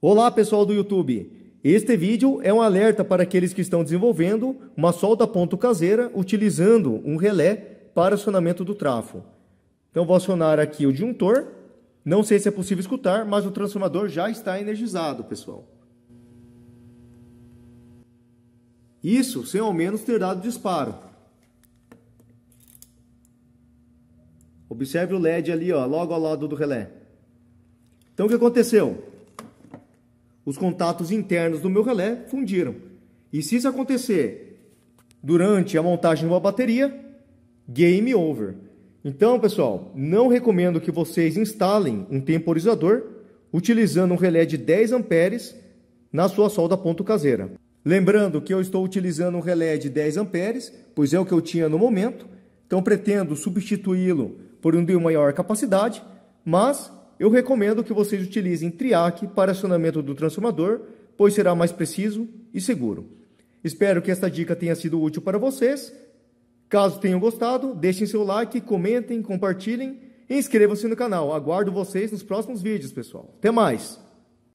Olá, pessoal do YouTube! Este vídeo é um alerta para aqueles que estão desenvolvendo uma solda ponto caseira utilizando um relé para acionamento do trafo. Então vou acionar aqui o juntor. Não sei se é possível escutar, mas o transformador já está energizado, pessoal. Isso sem ao menos ter dado disparo. Observe o LED ali, ó, logo ao lado do relé. Então o que aconteceu? os contatos internos do meu relé fundiram. E se isso acontecer durante a montagem de uma bateria, game over. Então, pessoal, não recomendo que vocês instalem um temporizador utilizando um relé de 10 amperes na sua solda ponto caseira. Lembrando que eu estou utilizando um relé de 10 amperes, pois é o que eu tinha no momento, então pretendo substituí-lo por um de maior capacidade, mas eu recomendo que vocês utilizem TRIAC para acionamento do transformador, pois será mais preciso e seguro. Espero que esta dica tenha sido útil para vocês. Caso tenham gostado, deixem seu like, comentem, compartilhem e inscrevam-se no canal. Aguardo vocês nos próximos vídeos, pessoal. Até mais!